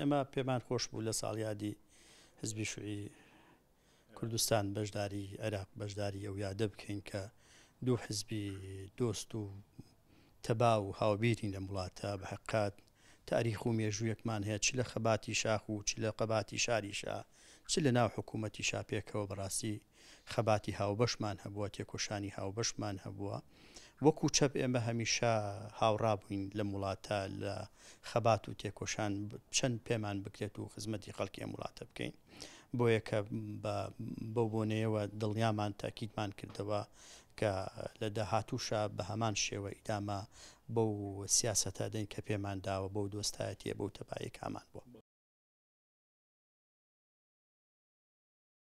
ئێمە پێمان خۆش بوو لە ساڵیادی حزبی شوعی کوردستان بەشداری عێراق بەشداری ئەو یادە بکەین کە دوو حزبی دۆست و تەبا و هاوبیرین لە وڵاتە بە حقات تاریخ و مێژوویەکمان هەیە چ لە خەباتی شاخ و چ لە قەباتی شاریشا چ لە ناو حکوومەتی شاپێکەوە بەڕاستی خەباتی هاوبەشمان هەبووە تێکۆشانی هاوبەشمان هەبووە وەکو چەپ ئێمە هەمیشە هاوڕابووین لە وڵاتە لە خەبات و تێکۆشان چەند پێمان بکرێت و خزمەتی خەڵکی ئەم وڵاتە بکەین. بۆیە کە بەو بۆنەیەوە دڵنیامان تاکیدمان کردەوە کە لە داهاتوشە بە هەمان شێوە ئیدامە بەو سیاستە دەین کە پێمان داوە بەو دۆستایەتە بەو تەپایی کامان بووە.